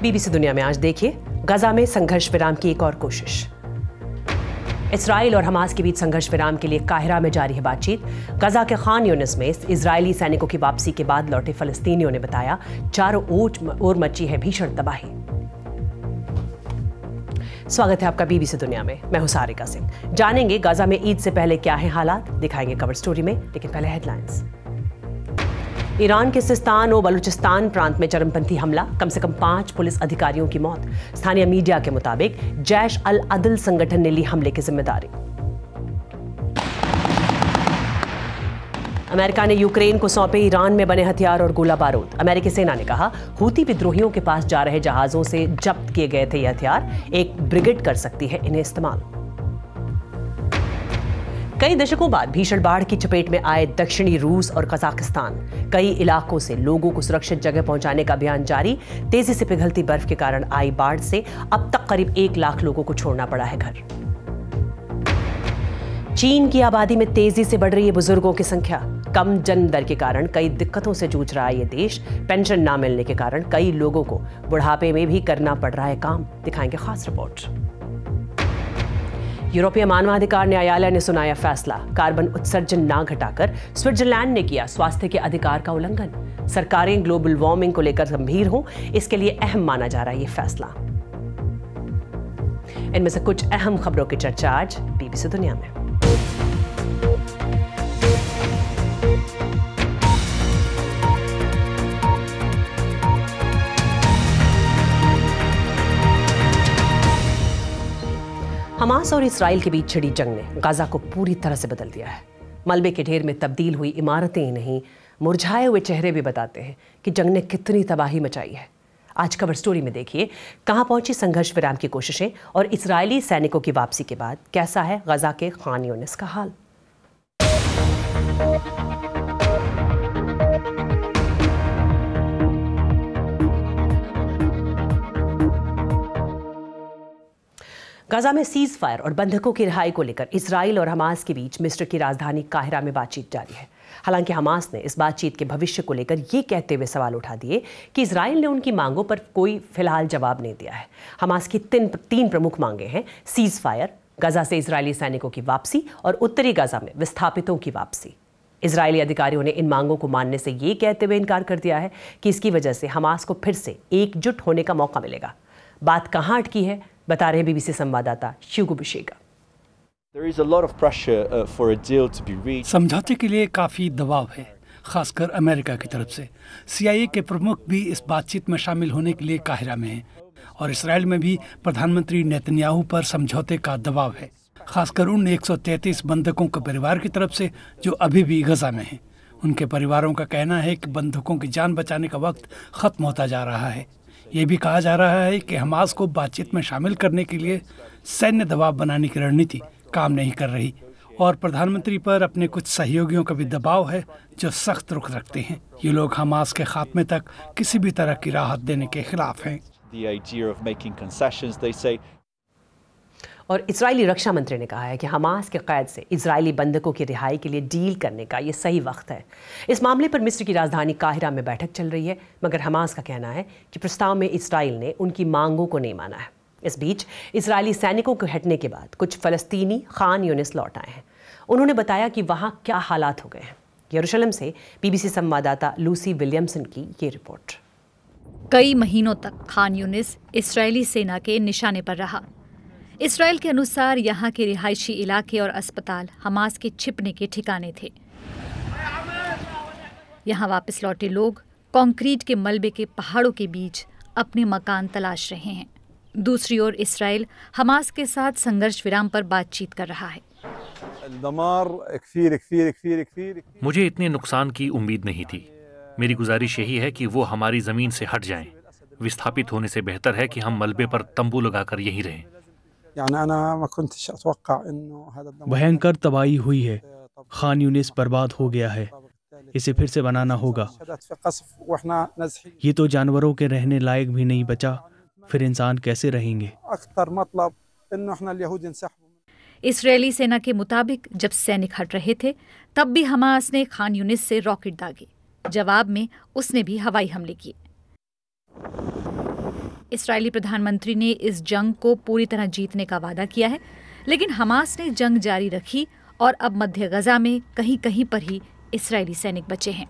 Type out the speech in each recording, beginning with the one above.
BBC दुनिया में आज देखिए गजा में संघर्ष विराम की एक और कोशिश इसराइल और हमास के बीच संघर्ष विराम के लिए काहिरा में जारी है बातचीत गजा के खान यूनिस में इसराइली सैनिकों की वापसी के बाद लौटे फलस्तीनियों ने बताया चारों ओर मची है भीषण तबाही स्वागत है आपका बीबीसी दुनिया में मैं हूं सारिका सिंह जानेंगे गाजा में ईद से पहले क्या है हालात दिखाएंगे कवर स्टोरी में लेकिन पहले हेडलाइंस ईरान के सिस्तान और बलूचिस्तान प्रांत में चरमपंथी हमला कम से कम पांच पुलिस अधिकारियों की मौत स्थानीय मीडिया के मुताबिक जैश अल अदल संगठन ने ली हमले की जिम्मेदारी अमेरिका ने यूक्रेन को सौंपे ईरान में बने हथियार और गोला बारूद अमेरिकी सेना ने कहा हूती विद्रोहियों के पास जा रहे जहाजों से जब्त किए गए थे ये हथियार एक ब्रिगेड कर सकती है इन्हें इस्तेमाल कई दशकों बाद भीषण बाढ़ की चपेट में आए दक्षिणी रूस और कजाकिस्तान कई इलाकों से लोगों को सुरक्षित जगह पहुंचाने का अभियान जारी तेजी से पिघलती बर्फ के कारण आई बाढ़ से अब तक करीब एक लाख लोगों को छोड़ना पड़ा है घर चीन की आबादी में तेजी से बढ़ रही है बुजुर्गों की संख्या कम जन्म दर के कारण कई दिक्कतों से जूझ रहा है ये देश पेंशन ना मिलने के कारण कई लोगों को बुढ़ापे में भी करना पड़ रहा है काम दिखाएंगे खास रिपोर्ट यूरोपीय मानवाधिकार न्यायालय ने सुनाया फैसला कार्बन उत्सर्जन ना घटाकर स्विट्जरलैंड ने किया स्वास्थ्य के अधिकार का उल्लंघन सरकारें ग्लोबल वार्मिंग को लेकर गंभीर हों इसके लिए अहम माना जा रहा है ये फैसला इनमें से कुछ अहम खबरों की चर्चा आज बीबीसी दुनिया में हमास और इसराइल के बीच छिड़ी जंग ने गाजा को पूरी तरह से बदल दिया है मलबे के ढेर में तब्दील हुई इमारतें ही नहीं मुरझाए हुए चेहरे भी बताते हैं कि जंग ने कितनी तबाही मचाई है आज कवर स्टोरी में देखिए कहाँ पहुंची संघर्ष विराम की कोशिशें और इसराइली सैनिकों की वापसी के बाद कैसा है गजा के खान यूनिस का हाल गजा में सीज फायर और बंधकों की रिहाई को लेकर इसराइल और हमास के बीच मिस्र की राजधानी काहिरा में बातचीत जारी है हालांकि हमास ने इस बातचीत के भविष्य को लेकर ये कहते हुए सवाल उठा दिए कि इसराइल ने उनकी मांगों पर कोई फिलहाल जवाब नहीं दिया है हमास की तीन तीन प्रमुख मांगे हैं सीज फायर गजा से इसराइली सैनिकों की वापसी और उत्तरी गजा में विस्थापितों की वापसी इसराइली अधिकारियों ने इन मांगों को मानने से ये कहते हुए इनकार कर दिया है कि इसकी वजह से हमास को फिर से एकजुट होने का मौका मिलेगा बात कहाँ अटकी है बता रहे हैं बीबीसी संवाददाता शिव कुभिषेका uh, समझौते के लिए काफ़ी दबाव है खासकर अमेरिका की तरफ से सीआईए के प्रमुख भी इस बातचीत में शामिल होने के लिए काहिरा में हैं और इसराइल में भी प्रधानमंत्री नेतन्याहू पर समझौते का दबाव है खासकर उन 133 बंधकों के परिवार की तरफ से जो अभी भी गजा में हैं उनके परिवारों का कहना है कि बंधकों की जान बचाने का वक्त खत्म होता जा रहा है ये भी कहा जा रहा है कि हमास को बातचीत में शामिल करने के लिए सैन्य दबाव बनाने की रणनीति काम नहीं कर रही और प्रधानमंत्री पर अपने कुछ सहयोगियों का भी दबाव है जो सख्त रुख रखते हैं ये लोग हमास के खात्मे तक किसी भी तरह की राहत देने के खिलाफ हैं the idea of making concessions. They say और इसराइली रक्षा मंत्री ने कहा है कि हमास के कैद से इसराइली बंधकों की रिहाई के लिए डील करने का ये सही वक्त है इस मामले पर मिस्र की राजधानी काहिरा में बैठक चल रही है मगर हमास का कहना है कि प्रस्ताव में इसराइल ने उनकी मांगों को नहीं माना है इस बीच इसराइली सैनिकों को हटने के बाद कुछ फ़लस्तीनी खान यूनिस लौट आए हैं उन्होंने बताया कि वहाँ क्या हालात हो गए हैं यरूशलम से बीबीसी संवाददाता लूसी विलियमसन की ये रिपोर्ट कई महीनों तक खान यूनिस इसराइली सेना के निशाने पर रहा इसराइल के अनुसार यहाँ के रिहायशी इलाके और अस्पताल हमास के छिपने के ठिकाने थे यहाँ वापस लौटे लोग कंक्रीट के मलबे के पहाड़ों के बीच अपने मकान तलाश रहे हैं दूसरी ओर इसराइल हमास के साथ संघर्ष विराम पर बातचीत कर रहा है मुझे इतने नुकसान की उम्मीद नहीं थी मेरी गुजारिश यही है कि वो हमारी ज़मीन से हट जाएं। विस्थापित होने से बेहतर है कि हम मलबे पर तंबू लगाकर यहीं रहें भयंकर तबाही हुई है खान यूनिस बर्बाद हो गया है इसे फिर से बनाना होगा ये तो जानवरों के रहने लायक भी नहीं बचा फिर इंसान कैसे रहेंगे इसराइली सेना के मुताबिक जब सैनिक हट रहे थे तब भी हमास ने खान यूनिस से रॉकेट दागे जवाब में उसने भी हवाई हमले किए इसराइली प्रधानमंत्री ने इस जंग को पूरी तरह जीतने का वादा किया है लेकिन हमास ने जंग जारी रखी और अब मध्य गजा में कहीं कहीं पर ही इसराइली सैनिक बचे हैं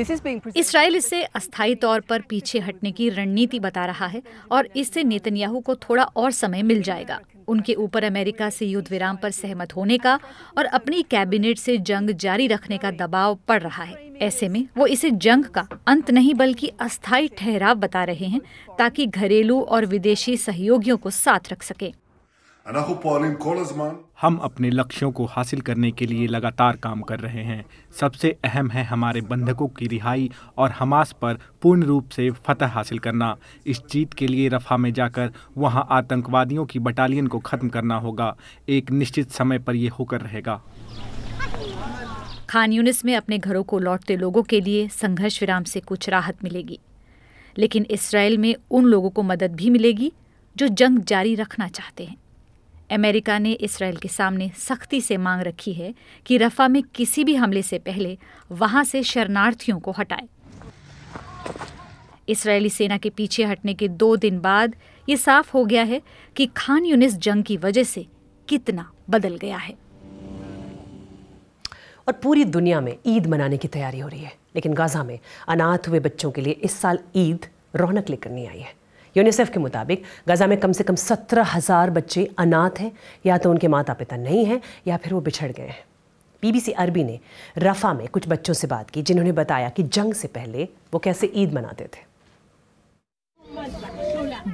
इसराइल इससे अस्थायी तौर पर पीछे हटने की रणनीति बता रहा है और इससे नेतन्याहू को थोड़ा और समय मिल जाएगा उनके ऊपर अमेरिका से युद्ध विराम पर सहमत होने का और अपनी कैबिनेट से जंग जारी रखने का दबाव पड़ रहा है ऐसे में वो इसे जंग का अंत नहीं बल्कि अस्थायी ठहराव बता रहे हैं ताकि घरेलू और विदेशी सहयोगियों को साथ रख सके हम अपने लक्ष्यों को हासिल करने के लिए लगातार काम कर रहे हैं सबसे अहम है हमारे बंधकों की रिहाई और हमास पर पूर्ण रूप से फतह हासिल करना इस जीत के लिए रफा में जाकर वहां आतंकवादियों की बटालियन को ख़त्म करना होगा एक निश्चित समय पर यह होकर रहेगा खान यूनिस में अपने घरों को लौटते लोगों के लिए संघर्ष विराम से कुछ राहत मिलेगी लेकिन इसराइल में उन लोगों को मदद भी मिलेगी जो जंग जारी रखना चाहते हैं अमेरिका ने इसराइल के सामने सख्ती से मांग रखी है कि रफ़ा में किसी भी हमले से पहले वहां से शरणार्थियों को हटाए इसराइली सेना के पीछे हटने के दो दिन बाद ये साफ हो गया है कि खान यूनिस जंग की वजह से कितना बदल गया है और पूरी दुनिया में ईद मनाने की तैयारी हो रही है लेकिन गाजा में अनाथ हुए बच्चों के लिए इस साल ईद रौनक लेकर नहीं आई है यूनिसेफ के मुताबिक गज़ा में कम से कम सत्रह हज़ार बच्चे अनाथ हैं या तो उनके माता पिता नहीं हैं या फिर वो बिछड़ गए हैं बीबीसी अरबी ने रफ़ा में कुछ बच्चों से बात की जिन्होंने बताया कि जंग से पहले वो कैसे ईद मनाते थे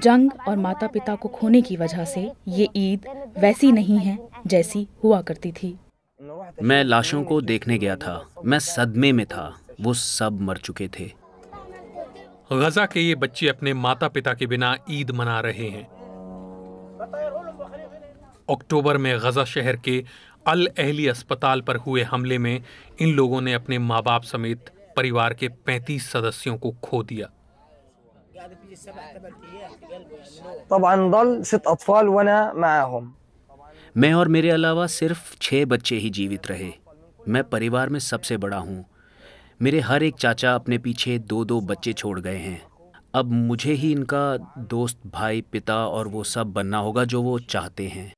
जंग और माता पिता को खोने की वजह से ये ईद वैसी नहीं है जैसी हुआ करती थी मैं लाशों को देखने गया था मैं सदमे में था वो सब मर चुके थे गजा के ये बच्चे अपने माता पिता के बिना ईद मना रहे हैं अक्टूबर में गजा शहर के अल अहली अस्पताल पर हुए हमले में इन लोगों ने अपने माँ बाप समेत परिवार के 35 सदस्यों को खो दिया طبعا ضل ست أطفال وأنا معهم मैं और मेरे अलावा सिर्फ छः बच्चे ही जीवित रहे मैं परिवार में सबसे बड़ा हूँ मेरे हर एक चाचा अपने पीछे दो दो बच्चे छोड़ गए हैं अब मुझे ही इनका दोस्त भाई पिता और वो सब बनना होगा जो वो चाहते हैं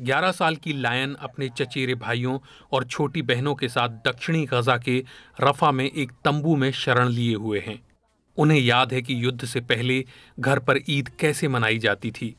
ग्यारह साल की लायन अपने चचेरे भाइयों और छोटी बहनों के साथ दक्षिणी गजा के रफा में एक तंबू में शरण लिए हुए हैं उन्हें याद है कि युद्ध से पहले घर पर ईद कैसे मनाई जाती थी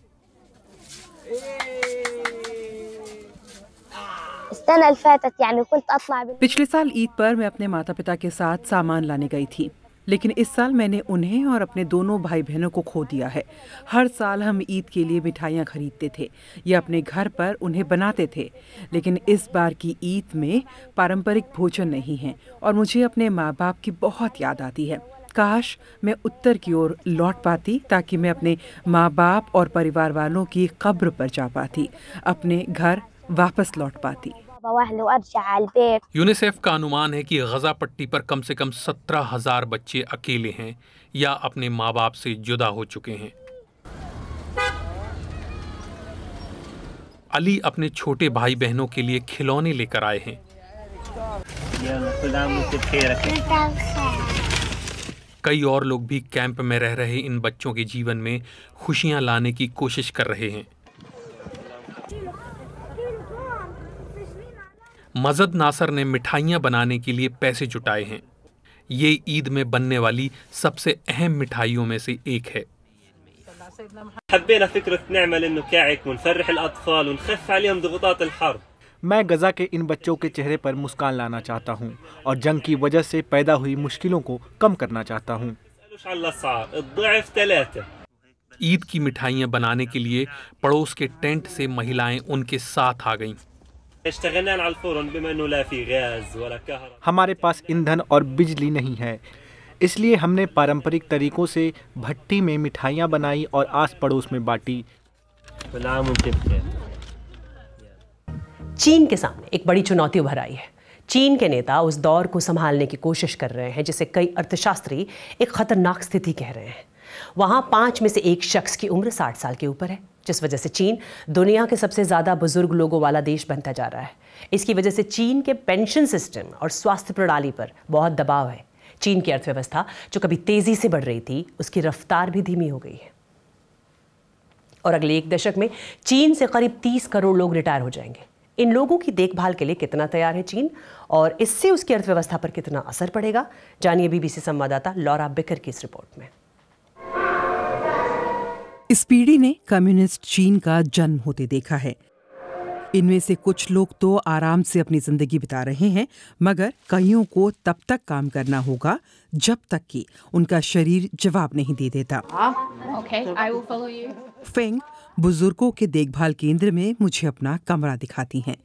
पिछले साल ईद पर मैं अपने माता पिता के साथ सामान लाने गई थी लेकिन इस साल मैंने उन्हें और अपने दोनों भाई बहनों को खो दिया है हर साल हम ईद के लिए मिठाइयाँ खरीदते थे या अपने घर पर उन्हें बनाते थे लेकिन इस बार की ईद में पारंपरिक भोजन नहीं है और मुझे अपने माँ बाप की बहुत याद आती है काश मैं उत्तर की ओर लौट पाती ताकि मैं अपने माँ बाप और परिवार वालों की कब्र पर जा पाती अपने घर वापस लौट पाती यूनिसेफ का अनुमान है कि गजा पट्टी पर कम से कम सत्रह हजार बच्चे अकेले हैं या अपने माँ बाप से जुदा हो चुके हैं अली अपने छोटे भाई बहनों के लिए खिलौने लेकर आए हैं कई और लोग भी कैंप में रह रहे इन बच्चों के जीवन में खुशियां लाने की कोशिश कर रहे हैं मजद नासर ने मिठाइयाँ बनाने के लिए पैसे जुटाए हैं ये ईद में बनने वाली सबसे अहम मिठाइयों में से एक है حبينا فكرة نعمل كعك ونفرح ونخف عليهم ضغوطات الحرب मैं गज़ा के इन बच्चों के चेहरे पर मुस्कान लाना चाहता हूं और जंग की वजह से पैदा हुई मुश्किलों को कम करना चाहता हूं। ईद की मिठाइयां बनाने के लिए पड़ोस के टेंट से महिलाएं उनके साथ आ गईं। हमारे पास ईंधन और बिजली नहीं है इसलिए हमने पारंपरिक तरीकों से भट्टी में मिठाइयाँ बनाई और आस पड़ोस में बांटी चीन के सामने एक बड़ी चुनौती उभर आई है चीन के नेता उस दौर को संभालने की कोशिश कर रहे हैं जिसे कई अर्थशास्त्री एक खतरनाक स्थिति कह रहे हैं वहां पांच में से एक शख्स की उम्र साठ साल के ऊपर है जिस वजह से चीन दुनिया के सबसे ज़्यादा बुजुर्ग लोगों वाला देश बनता जा रहा है इसकी वजह से चीन के पेंशन सिस्टम और स्वास्थ्य प्रणाली पर बहुत दबाव है चीन की अर्थव्यवस्था जो कभी तेज़ी से बढ़ रही थी उसकी रफ्तार भी धीमी हो गई है और अगले एक दशक में चीन से करीब 30 करोड़ लोग रिटायर हो जाएंगे इन लोगों की देखभाल के लिए कितना तैयार है चीन और इससे उसकी अर्थव्यवस्था पर कितना असर पड़ेगा जानिए बीबीसी संवाददाता लॉरा बिकर की इस रिपोर्ट में इस पीढ़ी ने कम्युनिस्ट चीन का जन्म होते देखा है इनमें से कुछ लोग तो आराम से अपनी जिंदगी बिता रहे हैं मगर कईयों को तब तक काम करना होगा जब तक कि उनका शरीर जवाब नहीं दे देता ah, फेंग बुजुर्गों के देखभाल केंद्र में मुझे अपना कमरा दिखाती हैं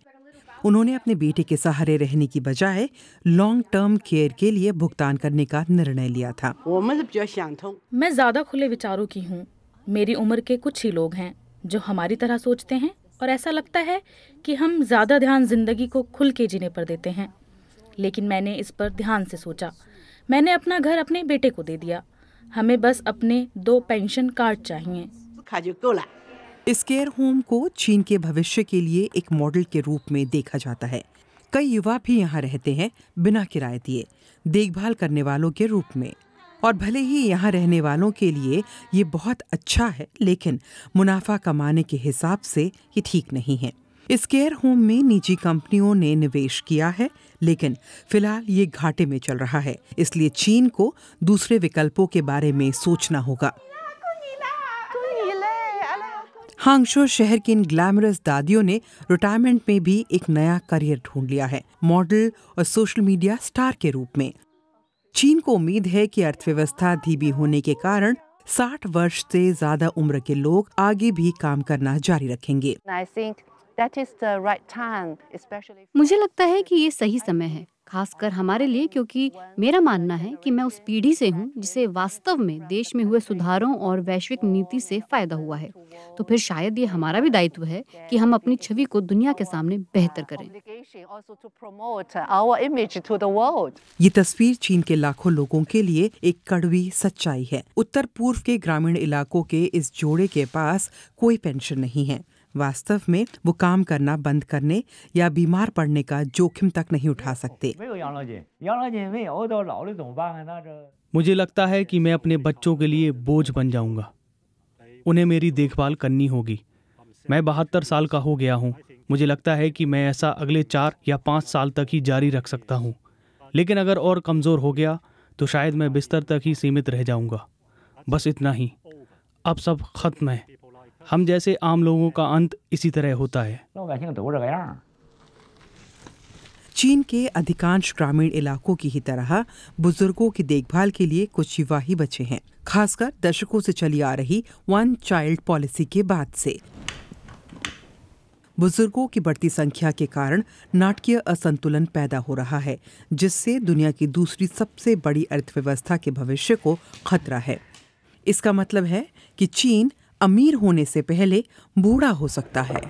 उन्होंने अपने बेटे के सहारे रहने की बजाय लॉन्ग टर्म केयर के लिए भुगतान करने का निर्णय लिया था मतलब मैं ज्यादा खुले विचारों की हूँ मेरी उम्र के कुछ ही लोग हैं जो हमारी तरह सोचते हैं और ऐसा लगता है कि हम ज्यादा ध्यान जिंदगी को खुल के जीने पर देते हैं लेकिन मैंने इस पर ध्यान से सोचा मैंने अपना घर अपने बेटे को दे दिया हमें बस अपने दो पेंशन कार्ड चाहिए इस केयर होम को चीन के भविष्य के लिए एक मॉडल के रूप में देखा जाता है कई युवा भी यहाँ रहते हैं बिना किराए दिए देखभाल करने वालों के रूप में और भले ही यहाँ रहने वालों के लिए ये बहुत अच्छा है लेकिन मुनाफा कमाने के हिसाब से ये ठीक नहीं है इस केयर होम में निजी कंपनियों ने निवेश किया है लेकिन फिलहाल ये घाटे में चल रहा है इसलिए चीन को दूसरे विकल्पों के बारे में सोचना होगा हांगशो शहर की इन ग्लैमरस दादियों ने रिटायरमेंट में भी एक नया करियर ढूंढ लिया है मॉडल और सोशल मीडिया स्टार के रूप में चीन को उम्मीद है कि अर्थव्यवस्था धीमी होने के कारण 60 वर्ष से ज्यादा उम्र के लोग आगे भी काम करना जारी रखेंगे मुझे लगता है कि ये सही समय है खासकर हमारे लिए क्योंकि मेरा मानना है कि मैं उस पीढ़ी से हूँ जिसे वास्तव में देश में हुए सुधारों और वैश्विक नीति से फायदा हुआ है तो फिर शायद ये हमारा भी दायित्व है कि हम अपनी छवि को दुनिया के सामने बेहतर करें ये तस्वीर चीन के लाखों लोगों के लिए एक कड़वी सच्चाई है उत्तर पूर्व के ग्रामीण इलाकों के इस जोड़े के पास कोई पेंशन नहीं है वास्तव में वो काम करना बंद करने या बीमार पड़ने का जोखिम तक नहीं उठा सकते मुझे लगता है कि मैं अपने बच्चों के लिए बोझ बन जाऊंगा उन्हें मेरी देखभाल करनी होगी मैं बहत्तर साल का हो गया हूँ मुझे लगता है कि मैं ऐसा अगले चार या पाँच साल तक ही जारी रख सकता हूँ लेकिन अगर और कमज़ोर हो गया तो शायद मैं बिस्तर तक ही सीमित रह जाऊँगा बस इतना ही अब सब खत्म है हम जैसे आम लोगों का अंत इसी तरह होता है तो चीन के अधिकांश ग्रामीण इलाकों की ही तरह बुजुर्गों की देखभाल के लिए कुछ युवा ही बचे हैं खासकर दशकों से चली आ रही वन चाइल्ड पॉलिसी के बाद से बुजुर्गों की बढ़ती संख्या के कारण नाटकीय असंतुलन पैदा हो रहा है जिससे दुनिया की दूसरी सबसे बड़ी अर्थव्यवस्था के भविष्य को खतरा है इसका मतलब है कि चीन अमीर होने से पहले बूढ़ा हो सकता है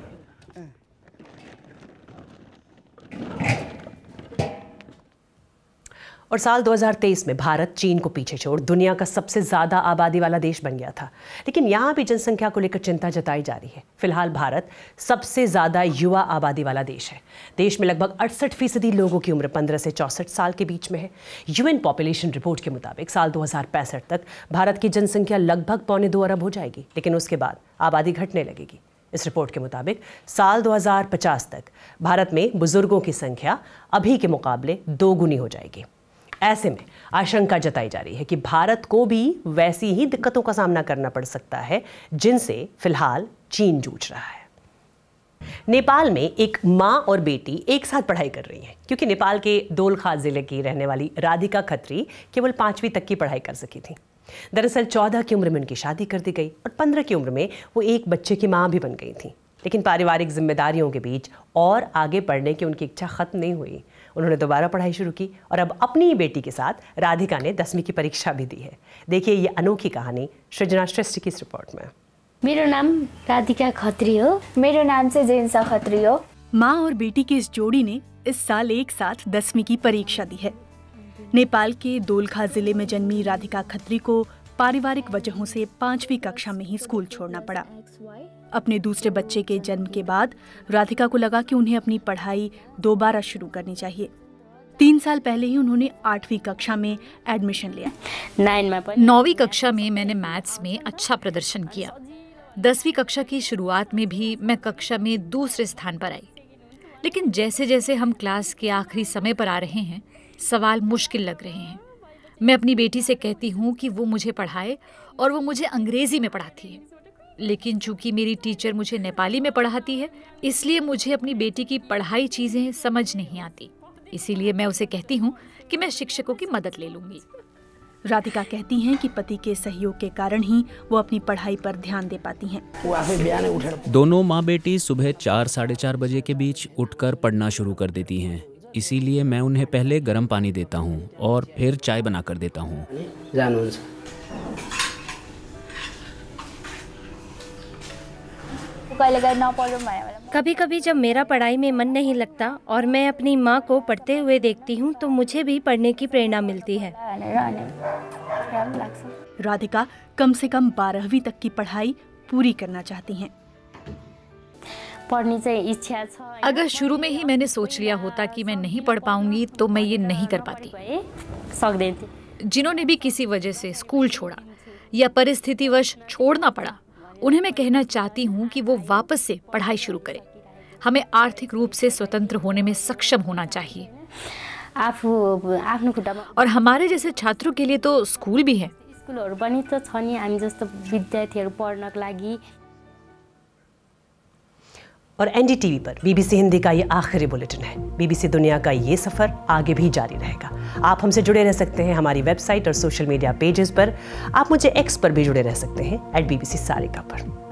और साल 2023 में भारत चीन को पीछे छोड़ दुनिया का सबसे ज़्यादा आबादी वाला देश बन गया था लेकिन यहाँ भी जनसंख्या को लेकर चिंता जताई जा रही है फिलहाल भारत सबसे ज़्यादा युवा आबादी वाला देश है देश में लगभग अड़सठ फीसदी लोगों की उम्र पंद्रह से 64 साल के बीच में है यूएन पॉपुलेशन रिपोर्ट के मुताबिक साल दो तक भारत की जनसंख्या लगभग पौने दो अरब हो जाएगी लेकिन उसके बाद आबादी घटने लगेगी इस रिपोर्ट के मुताबिक साल 2050 तक भारत में बुजुर्गों की संख्या अभी के मुकाबले दोगुनी हो जाएगी ऐसे में आशंका जताई जा रही है कि भारत को भी वैसी ही दिक्कतों का सामना करना पड़ सकता है जिनसे फिलहाल चीन जूझ रहा है नेपाल में एक माँ और बेटी एक साथ पढ़ाई कर रही हैं क्योंकि नेपाल के दोलखा जिले की रहने वाली राधिका खत्री केवल पांचवीं तक की पढ़ाई कर सकी थी दरअसल चौदह की उम्र में उनकी शादी कर दी गई और पंद्रह की उम्र में वो एक बच्चे की माँ भी बन गई थी लेकिन पारिवारिक जिम्मेदारियों के बीच और आगे पढ़ने की उनकी इच्छा खत्म नहीं हुई उन्होंने दोबारा पढ़ाई शुरू की और अब अपनी बेटी के साथ राधिका ने दसवीं की परीक्षा भी दी है देखिए ये अनोखी कहानी सृजना श्रेष्ठ की इस रिपोर्ट में मेरा नाम राधिका खत्री हो मेरे नाम से जेन्सा खत्री हो माँ और बेटी की इस जोड़ी ने इस साल एक साथ दसवीं की परीक्षा दी है नेपाल के दोलखा जिले में जन्मी राधिका खत्री को पारिवारिक वजहों से पांचवी कक्षा में ही स्कूल छोड़ना पड़ा अपने दूसरे बच्चे के जन्म के बाद राधिका को लगा कि उन्हें अपनी पढ़ाई दोबारा शुरू करनी चाहिए तीन साल पहले ही उन्होंने आठवीं कक्षा में एडमिशन लिया नौवीं कक्षा में मैंने मैथ्स में अच्छा प्रदर्शन किया दसवीं कक्षा की शुरुआत में भी मैं कक्षा में दूसरे स्थान पर आई लेकिन जैसे जैसे हम क्लास के आखिरी समय पर आ रहे हैं सवाल मुश्किल लग रहे हैं मैं अपनी बेटी से कहती हूँ कि वो मुझे पढ़ाए और वो मुझे अंग्रेजी में पढ़ाती है लेकिन चूंकि मेरी टीचर मुझे नेपाली में पढ़ाती है इसलिए मुझे अपनी बेटी की पढ़ाई चीज़ें समझ नहीं आती इसीलिए मैं उसे कहती हूँ कि मैं शिक्षकों की मदद ले लूँगी राधिका कहती हैं कि पति के सहयोग के कारण ही वो अपनी पढ़ाई पर ध्यान दे पाती हैं। दोनों माँ बेटी सुबह चार साढ़े चार बजे के बीच उठकर पढ़ना शुरू कर देती हैं इसीलिए मैं उन्हें पहले गर्म पानी देता हूँ और फिर चाय बना कर देता हूँ कभी कभी जब मेरा पढ़ाई में मन नहीं लगता और मैं अपनी माँ को पढ़ते हुए देखती हूँ तो मुझे भी पढ़ने की प्रेरणा मिलती है राधिका कम से कम बारहवीं तक की पढ़ाई पूरी करना चाहती हैं। पढ़नी चाहिए इच्छा अगर शुरू में ही मैंने सोच लिया होता कि मैं नहीं पढ़ पाऊंगी तो मैं ये नहीं कर पाती जिन्होंने भी किसी वजह से स्कूल छोड़ा या परिस्थितिवश छोड़ना पड़ा उन्हें मैं कहना चाहती हूँ कि वो वापस से पढ़ाई शुरू करें हमें आर्थिक रूप से स्वतंत्र होने में सक्षम होना चाहिए आप और हमारे जैसे छात्रों के लिए तो स्कूल भी है स्कूल तो त छ और एनडीटीवी पर बीबीसी हिंदी का ये आखिरी बुलेटिन है बीबीसी दुनिया का ये सफ़र आगे भी जारी रहेगा आप हमसे जुड़े रह सकते हैं हमारी वेबसाइट और सोशल मीडिया पेजेस पर आप मुझे एक्स पर भी जुड़े रह सकते हैं एट बीबीसी सारिका पर